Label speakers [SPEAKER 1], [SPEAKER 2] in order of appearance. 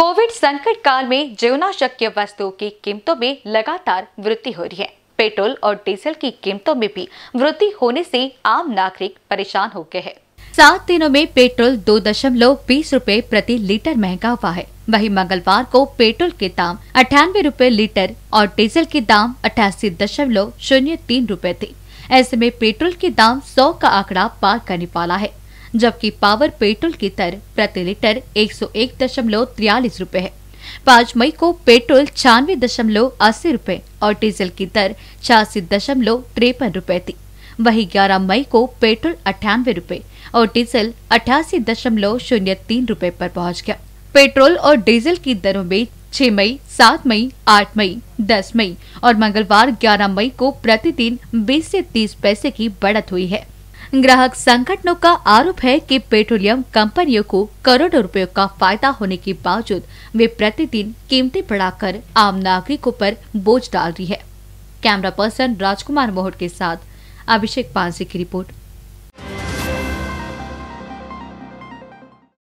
[SPEAKER 1] Covid संकट काल में जीवनाशक वस्तुओं की कीमतों में लगातार वृद्धि हो रही है पेट्रोल और डीजल की कीमतों में भी वृद्धि होने से आम नागरिक परेशान हो गए हैं सात दिनों में पेट्रोल दो दशमलव बीस रूपए प्रति लीटर महंगा हुआ है वही मंगलवार को पेट्रोल के दाम अठानवे रूपए लीटर और डीजल के दाम अठासी दशमलव शून्य तीन रूपए थे ऐसे में पेट्रोल के दाम सौ का आंकड़ा पार करने वाला है जबकि पावर पेट्रोल की दर प्रति लीटर एक सौ एक दशमलव तिरालीस रूपए है पाँच मई को पेट्रोल छियानवे दशमलव अस्सी रूपए और डीजल की दर छियासी दशमलव तिरपन रूपए थी वही ग्यारह मई को पेट्रोल अठानवे रूपए और डीजल अठासी दशमलव शून्य तीन रूपए आरोप पहुँच गया पेट्रोल और डीजल की दरों में छह मई सात मई आठ मई दस मई और मंगलवार ग्यारह मई को प्रतिदिन बीस से तीस पैसे की बढ़त हुई है ग्राहक संगठनों का आरोप है कि पेट्रोलियम कंपनियों को करोड़ों रुपयों का फायदा होने के बावजूद वे प्रतिदिन कीमतें बढ़ाकर आम नागरिकों पर बोझ डाल रही है कैमरा पर्सन राजकुमार मोहट के साथ अभिषेक पांसी की रिपोर्ट